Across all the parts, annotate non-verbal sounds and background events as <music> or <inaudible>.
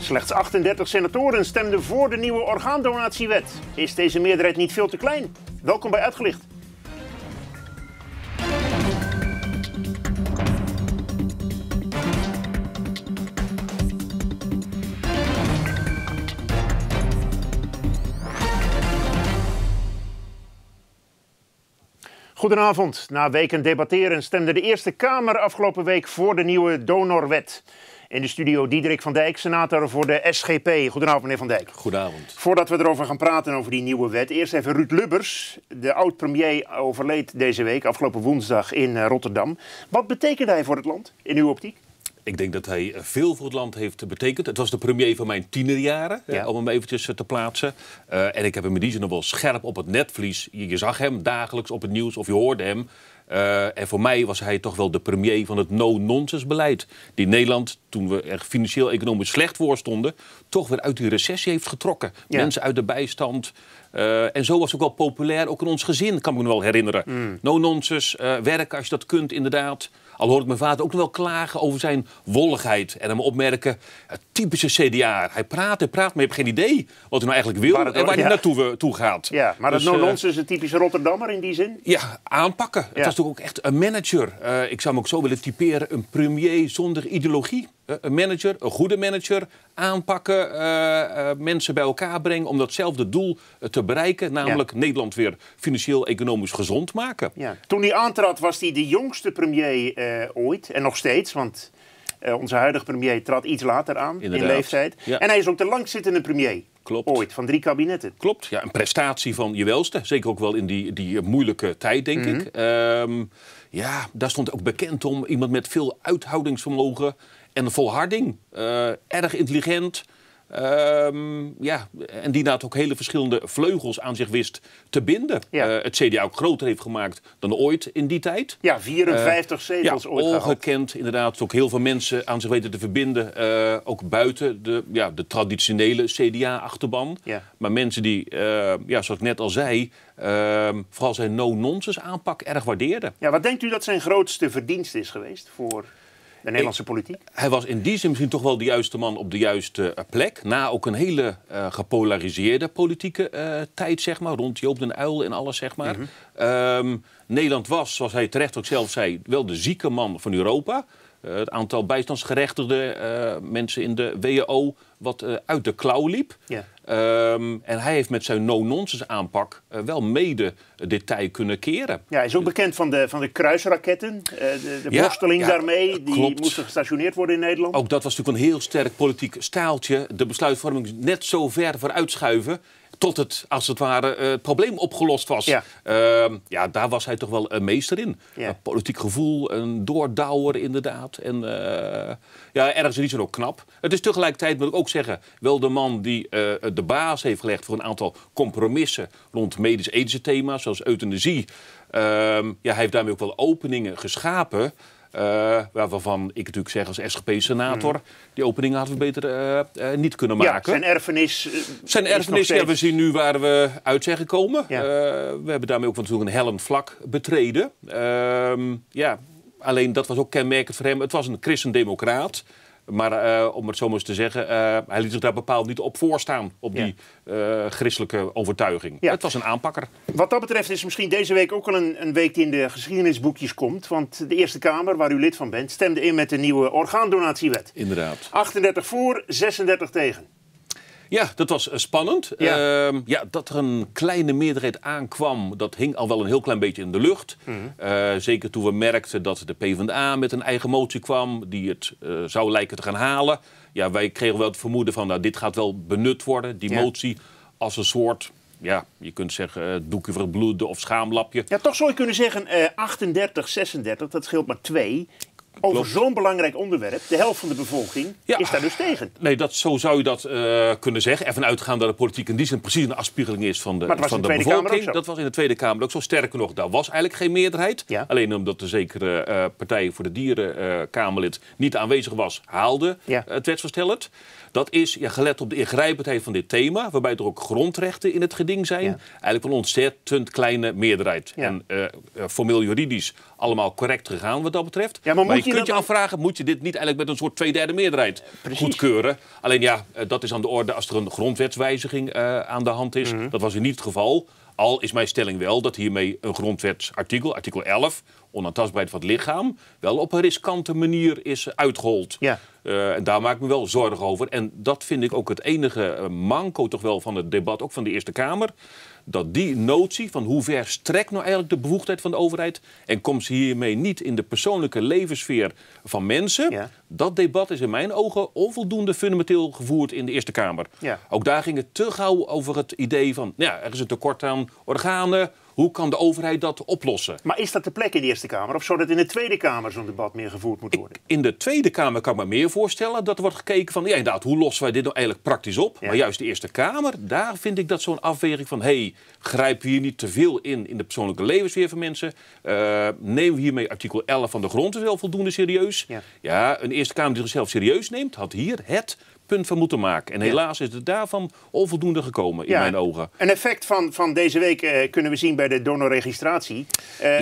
Slechts 38 senatoren stemden voor de nieuwe orgaandonatiewet. Is deze meerderheid niet veel te klein? Welkom bij Uitgelicht. Goedenavond. Na weken debatteren stemde de Eerste Kamer afgelopen week voor de nieuwe donorwet. In de studio Diederik van Dijk, senator voor de SGP. Goedenavond, meneer Van Dijk. Goedenavond. Voordat we erover gaan praten, over die nieuwe wet, eerst even Ruud Lubbers. De oud-premier overleed deze week, afgelopen woensdag, in eh, Rotterdam. Wat betekent hij voor het land, in uw optiek? Ik denk dat hij eh, veel voor het land heeft eh, betekend. Het was de premier van mijn tienerjaren, ja. om hem eventjes te plaatsen. en ik heb hem in die wel scherp op het netvlies. je zag hem dagelijks op het nieuws of je hoorde hem. Eh, en voor mij was hij toch wel de premier van het no-nonsense beleid. Die Nederland, toen we er financieel-economisch slecht voor stonden, toch weer uit die recessie heeft getrokken. Mensen uit de bijstand. Eh, en zo was het ook wel populair, ook in ons gezin, kan ik me wel herinneren. Mm. No-nonsense, uh, werken als je dat kunt, inderdaad. Al hoor ik mijn vader ook nog wel klagen over zijn wolligheid. En hem opmerken, het typische CDA. Hij praat en praat, maar je hebt geen idee wat hij nou eigenlijk wil en waar hij naartoe eh, toe gaat. Ja, maar dus, dat no eh, is een typische Rotterdammer in die zin? Ja, aanpakken. Het was toch ook echt een manager. Eh, ik zou hem ook zo willen typeren, een premier zonder ideologie. Eh, een manager, een goede manager, aanpakken, eh, eh, mensen bij elkaar brengen om datzelfde doel te bereiken, namelijk Nederland weer financieel economisch gezond maken. Ja. Toen hij aantrad was hij de jongste premier ooit en nog steeds, want onze huidige premier trad iets later aan Inderdaad. in leeftijd. Ja. En hij is ook de langzittende premier. Klopt. Ooit, van drie kabinetten. Klopt, ja, een prestatie van je welste. Zeker ook wel in die, die moeilijke tijd, denk mhm. ik. Ehm, ja, daar stond ook bekend om. Iemand met veel uithoudingsvermogen. En volharding. Eh, erg intelligent. Ehm, ja, en die inderdaad ook hele verschillende vleugels aan zich wist te binden. Eh, het CDA ook groter heeft gemaakt dan ooit in die tijd. Ja, 54 uh, eh, zetels ooit ongekend inderdaad. Ook heel veel mensen aan zich weten te verbinden. ook buiten de, ja, de traditionele CDA-achterban. Ja. Maar mensen die, ja, zoals ik net al zei... Ehm, vooral zijn no-nonsense aanpak erg waardeerden. Ja, wat denkt u dat zijn grootste verdienst is geweest voor de Nederlandse politiek? Hij was in die zin misschien toch wel de juiste man op de juiste eh, plek. Na ook een hele eh, gepolariseerde politieke eh, tijd, zeg maar. Rond Joop den Uil en alles, zeg maar. Mhm. Ehm, Nederland was, zoals hij terecht ook zelf zei, wel de zieke man van Europa. Eh, het aantal bijstandsgerechtigde eh, mensen in de WO wat eh, uit de klauw liep. Ehm, en hij heeft met zijn no-nonsense aanpak wel mede dit tij kunnen keren. Ja, hij is ook bekend van de, van de kruisraketten, de, de daarmee. Die moesten gestationeerd worden in Nederland. Ook dat was natuurlijk een heel sterk politiek staaltje. De besluitvorming net zo ver vooruitschuiven tot het, als het ware, het eh, probleem opgelost was. Ja. Ehm, ja, daar was hij toch wel een meester in. politiek gevoel, een doordouwer inderdaad. En eh, ja, ergens in die ook knap. Het is tegelijkertijd, moet ik ook zeggen, wel de man die eh, de baas heeft gelegd... voor een aantal compromissen rond medisch-ethische thema's, zoals euthanasie. Ehm, ja, hij heeft daarmee ook wel openingen geschapen... Eh, waarvan ik natuurlijk zeg als SGP-senator, mm. die opening hadden we beter eh, eh, niet kunnen maken. Ja, zijn erfenis. zijn erfenis, ja, we zien nu waar we uit zijn gekomen. we hebben daarmee ook natuurlijk een hellend vlak betreden. Ehm, ja, alleen dat was ook kenmerkend voor hem. Het was een christendemocraat. Maar eh, om het zo maar eens te zeggen, eh, hij liet zich daar bepaald niet op voorstaan. Op die eh, christelijke overtuiging. Het was een aanpakker. Wat dat betreft is misschien deze week ook al een, een, week die in de geschiedenisboekjes komt. Want de Eerste Kamer, waar u lid van bent, stemde in met de nieuwe orgaandonatiewet. Inderdaad. 38 voor, 36 tegen. Ja, dat was eh, spannend. Ja. Ehm, ja. dat er een kleine meerderheid aankwam, dat hing al wel een heel klein beetje in de lucht. Mhm. Eh, zeker toen we merkten dat de PvdA met een eigen motie kwam, die het eh, zou lijken te gaan halen. Ja, wij kregen wel het vermoeden van, nou, dit gaat wel benut worden, die motie, als een soort ja, je kunt zeggen doekje voor het bloeden of schaamlapje. Ja, toch zou je kunnen zeggen 38, 36, dat scheelt maar twee over zo'n belangrijk onderwerp, de helft van de bevolking, is daar dus tegen. Nee, dat, zo zou je dat eh, kunnen zeggen. Ervan uitgaan dat de politiek in die zin precies een afspiegeling is van de, maar van de, bevolking. Dat was in de Tweede Kamer ook zo. sterk nog, daar was eigenlijk geen meerderheid. Alleen omdat de zekere eh, Partij voor de Dieren eh, Kamerlid niet aanwezig was, haalde het wetsvoorstel het Dat is, ja, gelet op de ingrijpendheid van dit thema, waarbij er ook grondrechten in het geding zijn, eigenlijk een ontzettend kleine meerderheid. En formeel juridisch allemaal correct gegaan wat dat betreft. Ja, maar, je, kunt je afvragen, moet je dit niet eigenlijk met een soort tweederde meerderheid goedkeuren? Alleen ja, eh, dat is aan de orde als er een grondwetswijziging eh, aan de hand is. Mhm. Dat was in niet het geval. Al is mijn stelling wel dat hiermee een grondwetsartikel, artikel 11, onaantastbaarheid van het lichaam wel op een riskante manier is uitgehold. Eh, en daar maak ik me wel zorgen over. En dat vind ik ook het enige eh, manco toch wel van het debat, ook van de Eerste Kamer. Dat die notie van hoe ver strekt nou eigenlijk de bevoegdheid van de overheid en komt ze hiermee niet in de persoonlijke levenssfeer van mensen. Dat debat is in mijn ogen onvoldoende fundamenteel gevoerd in de Eerste Kamer. Ook daar ging het te gauw over het idee van, nou ja, er is een tekort aan organen, hoe kan de overheid dat oplossen? Maar is dat de plek in de Eerste Kamer? Of zou dat in de Tweede Kamer zo'n debat meer gevoerd moet worden? in de Tweede Kamer kan ik me meer voorstellen dat er wordt gekeken van... ja, inderdaad, hoe lossen wij dit nou eigenlijk praktisch op? Maar juist de Eerste Kamer, daar vind ik dat zo'n afweging van... hé, hey, grijpen we hier niet te veel in in de persoonlijke levensfeer van mensen? Uh, nemen we hiermee artikel 11 van de grondwet wel voldoende serieus? Ja. ja, een Eerste Kamer die zichzelf serieus neemt, had hier het punt van moeten maken. En helaas is het daarvan onvoldoende gekomen in mijn ogen. Een effect van, van deze week eh, kunnen we zien bij de donorregistratie.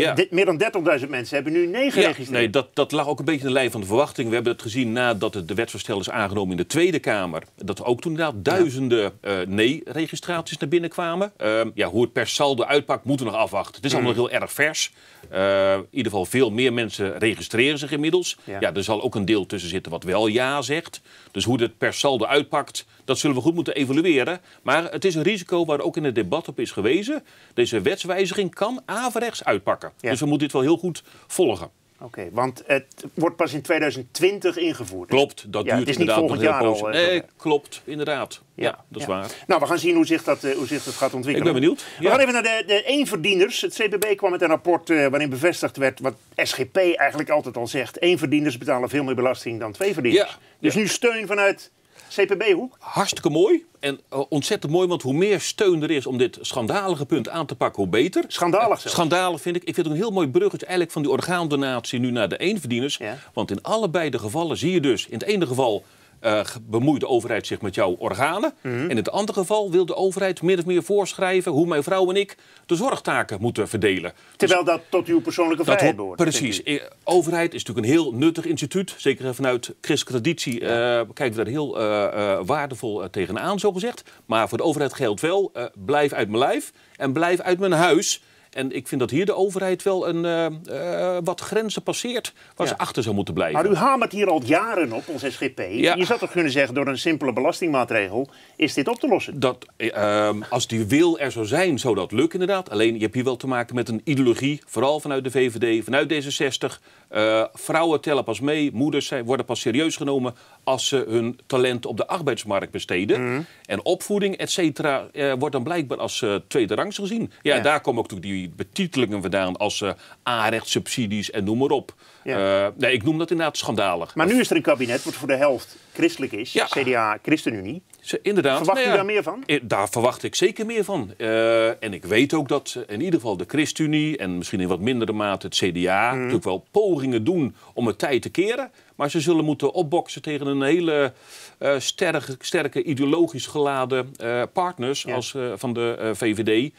Uh, meer dan 30.000 mensen hebben nu nee geregistreerd. Nee, dat, dat lag ook een beetje in de lijn van de verwachting. We hebben het gezien nadat het de wetsvoorstel is aangenomen in de Tweede Kamer. Dat er ook toen inderdaad duizenden eh, nee-registraties naar binnen kwamen. Ehm, ja, hoe het per saldo uitpakt, moeten we nog afwachten. Het is hmm. allemaal nog heel erg vers. in ieder geval veel meer mensen registreren zich inmiddels. Ja. er zal ook een deel tussen zitten wat wel ja zegt. Dus hoe dat per saldo uitpakt, dat zullen we goed moeten evalueren. Maar het is een risico waar ook in het debat op is gewezen. Deze wetswijziging kan averechts uitpakken. Dus we moeten dit wel heel goed volgen. Oké, want het wordt pas in 2020 ingevoerd. Klopt, dat duurt het is inderdaad niet volgend nog heel jaar Nee, klopt, inderdaad. Ja, dat is waar. Nou, we gaan zien hoe zich dat, eh, hoe zich dat gaat ontwikkelen. Ik ben benieuwd. We gaan even naar de, de eenverdieners. Het CPB kwam met een rapport eh, waarin bevestigd werd wat SGP eigenlijk altijd al zegt. Eenverdieners betalen veel meer belasting dan tweeverdieners. Dus nu steun vanuit cpb hoe? Hartstikke mooi. En eh, ontzettend mooi, want hoe meer steun er is om dit schandalige punt aan te pakken, hoe beter. Schandalig zelfs. Schandalig vind ik. Ik vind het een heel mooi bruggetje eigenlijk van die orgaandonatie nu naar de eenverdieners. Want in allebei de gevallen zie je dus, in het ene geval uh, bemoeit de overheid zich met jouw organen. Mm In het andere geval wil de overheid min of meer voorschrijven hoe mijn vrouw en ik de zorgtaken moeten verdelen. Terwijl dus dat tot uw persoonlijke vrijheid behoort. Precies. Eh, overheid is natuurlijk een heel nuttig instituut. Zeker vanuit christelijke traditie eh, kijken we daar heel uh, waardevol tegenaan, zo gezegd. Maar voor de overheid geldt wel: blijf uit mijn lijf en blijf uit mijn huis. En ik vind dat hier de overheid wel een, eh, eh, wat grenzen passeert waar ze achter zou moeten blijven. Maar u hamert hier al jaren op, ons SGP. Je zou toch kunnen zeggen, door een simpele belastingmaatregel is dit op te lossen? Dat, ehm, als die wil er zou zijn, zou dat lukken inderdaad. Alleen je hebt hier wel te maken met een ideologie, vooral vanuit de VVD, vanuit D66, eh, vrouwen tellen pas mee, moeders worden pas serieus genomen als ze hun talent op de arbeidsmarkt besteden. Mhm. En opvoeding, et cetera, eh, wordt dan blijkbaar als uh, tweede rangs gezien. Ja, daar komen ook die betitelingen vandaan als a subsidies en noem maar op. Eh, nee, ik noem dat inderdaad schandalig. Maar nu is er een kabinet wat voor de helft christelijk is, CDA, ChristenUnie. Ze, inderdaad. Verwacht u nou daar meer van? Eh, daar verwacht ik zeker meer van. Eh, en ik weet ook dat in ieder geval de ChristenUnie en misschien in wat mindere mate het CDA mhm. natuurlijk wel pogingen doen om het tijd te keren. Maar ze zullen moeten opboksen tegen een hele eh, sterke, sterke, ideologisch geladen uh, partners als, eh, van de VVD.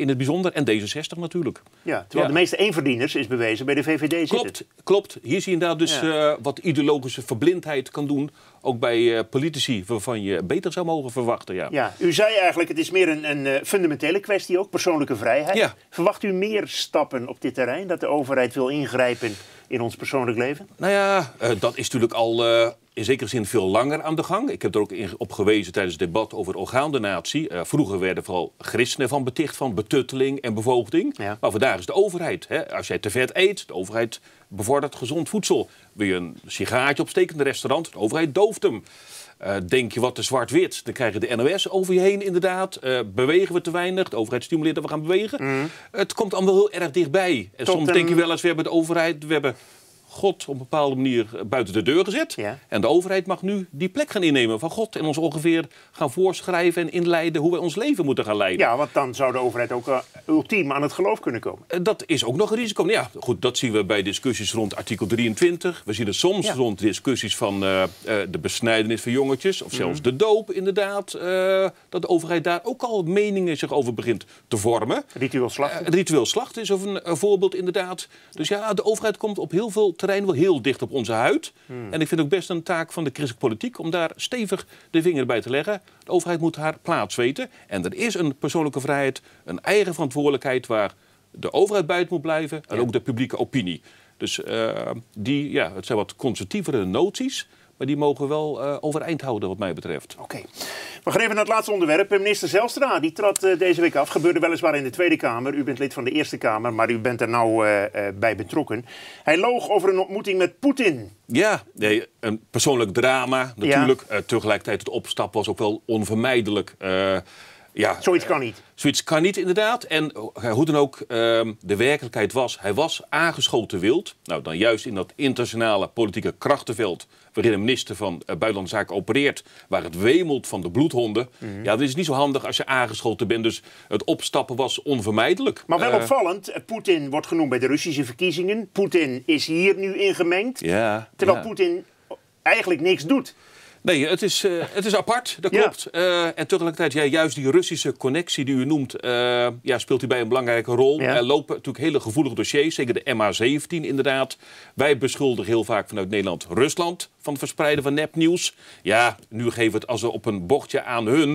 in het bijzonder en D66 natuurlijk. Ja, terwijl de meeste eenverdieners is bewezen bij de VVD zitten. Klopt, klopt. Hier zie je inderdaad dus wat ideologische verblindheid kan doen. Ook bij politici waarvan je beter zou mogen verwachten. Ja. ja, u zei eigenlijk het is meer een, een fundamentele kwestie ook, persoonlijke vrijheid. Verwacht u meer stappen op dit terrein dat de overheid wil ingrijpen in ons persoonlijk leven? Nou ja, eh, dat is natuurlijk al, eh, in zekere zin veel langer aan de gang. Ik heb er ook op gewezen tijdens het debat over orgaandonatie. Uh, eh, vroeger werden vooral christenen van beticht van betutteling en bevoogding. Maar vandaag is de overheid. Hè? Als jij te vet eet, de overheid bevordert gezond voedsel. Wil je een sigaartje opsteken in een restaurant, de overheid dooft hem. Eh, denk je wat de zwart-wit, dan krijgen de NOS over je heen inderdaad. Eh, bewegen we te weinig, de overheid stimuleert dat we gaan bewegen. Mm. Het komt allemaal heel erg dichtbij. En soms denk je wel eens, we hebben de overheid... We hebben God op een bepaalde manier eh, buiten de deur gezet. En de overheid mag nu die plek gaan innemen van God. En ons ongeveer gaan voorschrijven en inleiden hoe wij ons leven moeten gaan leiden. Ja, want dan zou de overheid ook eh, ultiem aan het geloof kunnen komen. Eh, dat is ook nog een risico. Nou ja, goed, dat zien we bij discussies rond artikel 23. We zien het soms rond discussies van de besnijdenis van jongetjes. Of zelfs mhm. de doop, inderdaad. dat de overheid daar ook al meningen zich over begint te vormen. Ritueel slachten. ritueel slachten is een voorbeeld, inderdaad. Dus ja, de overheid komt op heel veel terrein wel heel dicht op onze huid. Hmm. En ik vind ook best een taak van de christelijke politiek om daar stevig de vinger bij te leggen. De overheid moet haar plaats weten. En er is een persoonlijke vrijheid, een eigen verantwoordelijkheid waar de overheid buiten moet blijven en ook de publieke opinie. Dus eh, die, ja, het zijn wat conservatievere noties. Maar die mogen wel eh, overeind houden, wat mij betreft. Oké. We gaan even naar het laatste onderwerp. Eh, minister Zelstra, die trad eh, deze week af. Gebeurde weliswaar in de Tweede Kamer. U bent lid van de Eerste Kamer, maar u bent er nou bij betrokken. Hij loog over een ontmoeting met Poetin. Ja, nee, een persoonlijk drama natuurlijk. Ja. tegelijkertijd, het opstap was ook wel onvermijdelijk. ja, Zoiets kan niet. Zoiets kan niet, inderdaad. En eh, hoe dan ook, ehm, de werkelijkheid was, hij was aangeschoten wild. Nou, dan juist in dat internationale politieke krachtenveld waarin een minister van eh, Buitenlandse Zaken opereert, waar het wemelt van de bloedhonden. Mhm. Ja, dat is niet zo handig als je aangeschoten bent. Dus het opstappen was onvermijdelijk. Maar wel eh, opvallend, Poetin wordt genoemd bij de Russische verkiezingen. Poetin is hier nu ingemengd, terwijl ja. Poetin eigenlijk niks doet. Nee, het is, eh, het is apart, dat klopt. Eh, en tegelijkertijd, ja, juist die Russische connectie die u noemt, uh, ja, speelt hierbij een belangrijke rol. Ja. Er lopen natuurlijk hele gevoelige dossiers, zeker de ma 17 inderdaad. Wij beschuldigen heel vaak vanuit Nederland Rusland van het verspreiden van nepnieuws. Ja, nu geven we het als we op een bochtje aan hun.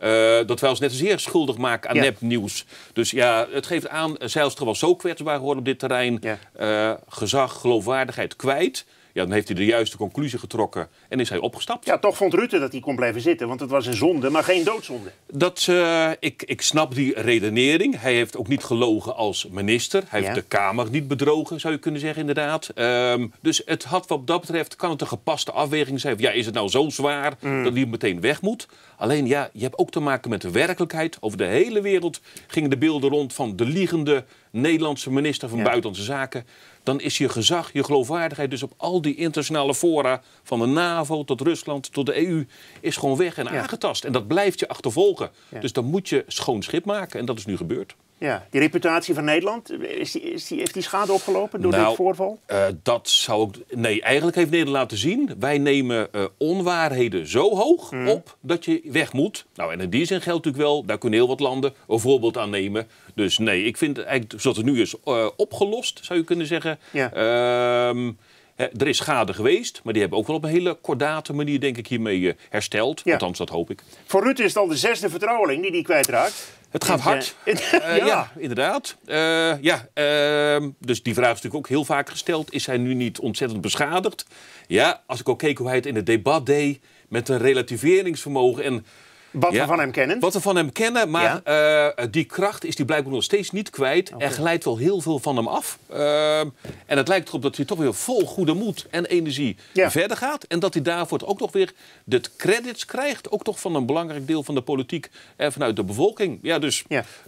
Uh, dat wij ons net zeer schuldig maken aan nepnieuws. Dus ja, het geeft aan, zij als wel zo kwetsbaar hoor op dit terrein. Ja. gezag, geloofwaardigheid kwijt. Ja, dan heeft hij de juiste conclusie getrokken en is hij opgestapt. Ja, toch vond Rutte dat hij kon blijven zitten, want het was een zonde, maar geen doodzonde. Dat, eh, ik, ik snap die redenering. Hij heeft ook niet gelogen als minister. Hij heeft de Kamer niet bedrogen, zou je kunnen zeggen, inderdaad. Ehm, dus het had wat dat betreft, kan het een gepaste afweging zijn. Ja, is het nou zo zwaar mm. dat hij meteen weg moet? Alleen ja, je hebt ook te maken met de werkelijkheid. Over de hele wereld gingen de beelden rond van de liegende Nederlandse minister van Buitenlandse Zaken. Dan is je gezag, je geloofwaardigheid dus op al die internationale fora, van de NAVO tot Rusland tot de EU, is gewoon weg en aangetast. En dat blijft je achtervolgen. Dus dan moet je schoon schip maken en dat is nu gebeurd. Ja, die reputatie van Nederland, is die, heeft die schade opgelopen door nou, dit voorval? Eh, dat zou ik. Nee, eigenlijk heeft Nederland laten zien. Wij nemen eh, onwaarheden zo hoog hmm. op dat je weg moet. Nou, en in die zin geldt natuurlijk wel, daar kunnen heel wat landen een voorbeeld aan nemen. Dus nee, ik vind eigenlijk, zoals het nu is eh, opgelost, zou je kunnen zeggen. Ja. Ehm, er is schade geweest, maar die hebben ook wel op een hele kordate manier, denk ik, hiermee hersteld. Ja. Althans, dat hoop ik. Voor Rutte is het al de zesde vertrouweling die hij kwijtraakt. Het gaat hard. <laughs> Eh, ja. inderdaad. Eh, ja, ehm, dus die vraag is natuurlijk ook heel vaak gesteld. Is hij nu niet ontzettend beschadigd? Ja, als ik ook keek hoe hij het in het debat deed... met een relativeringsvermogen en wat we van hem kennen. Wat we van hem kennen, maar eh, die kracht is die blijkbaar nog steeds niet kwijt. Okay. Er glijdt wel heel veel van hem af. Ehm, en het lijkt erop dat hij toch weer vol goede moed en energie verder gaat. En dat hij daarvoor ook nog weer de credits krijgt. Ook toch van een belangrijk deel van de politiek en vanuit de bevolking. Ja, dus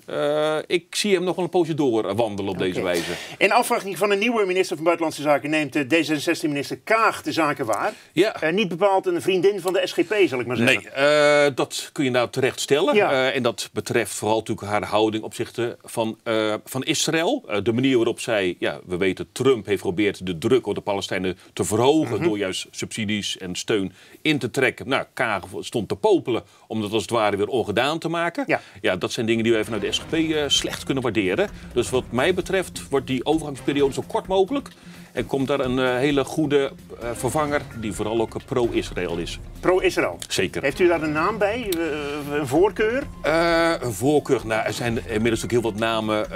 eh, ik zie hem nog wel een poosje doorwandelen op deze wijze. In afwachting van een nieuwe minister van Buitenlandse Zaken neemt de D66-minister Kaag de zaken waar. Ja. Eh, niet bepaald een vriendin van de SGP, zal ik maar zeggen. Nee, dat kun je nou terecht stellen. Ja. Eh, en dat betreft vooral natuurlijk haar houding opzichte van, eh, van Israël. Eh, de manier waarop zij, ja, we weten, Trump heeft geprobeerd de druk op de Palestijnen te verhogen. Mhm. door juist subsidies en steun in te trekken. Nou, Kaag stond te popelen om dat als het ware weer ongedaan te maken. Ja, ja dat zijn dingen die we even vanuit de SGP slecht kunnen waarderen. Dus wat mij betreft wordt die overgangsperiode zo kort mogelijk. En komt daar een eh, hele goede eh, vervanger die vooral ook pro-Israël is. Pro-Israël? Zeker. Heeft u daar een naam bij? Eh, een voorkeur? een voorkeur? Nou, er zijn inmiddels ook heel wat namen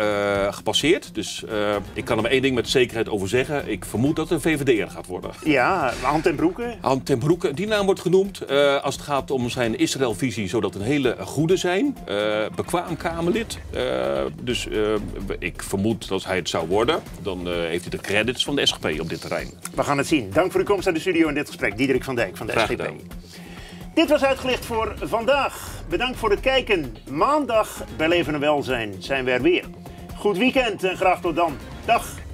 gepasseerd. Dus ik kan er maar één ding met zekerheid over zeggen. Ik vermoed dat het een VVD'er gaat worden. Ja, Hand ten Broeke? Hand Broeke, die naam wordt genoemd als het gaat om zijn Israël-visie, zodat een hele goede zijn. bekwaam Kamerlid. dus ik vermoed dat hij het zou worden. Dan heeft hij de credits van de op dit terrein. We gaan het zien. Dank voor uw komst aan de studio in dit gesprek. Diederik van Dijk van de Graag SGP. Gedaan. Dit was uitgelicht voor vandaag. Bedankt voor het kijken. Maandag bij Leven en Welzijn zijn we er weer. Goed weekend en graag tot dan. Dag.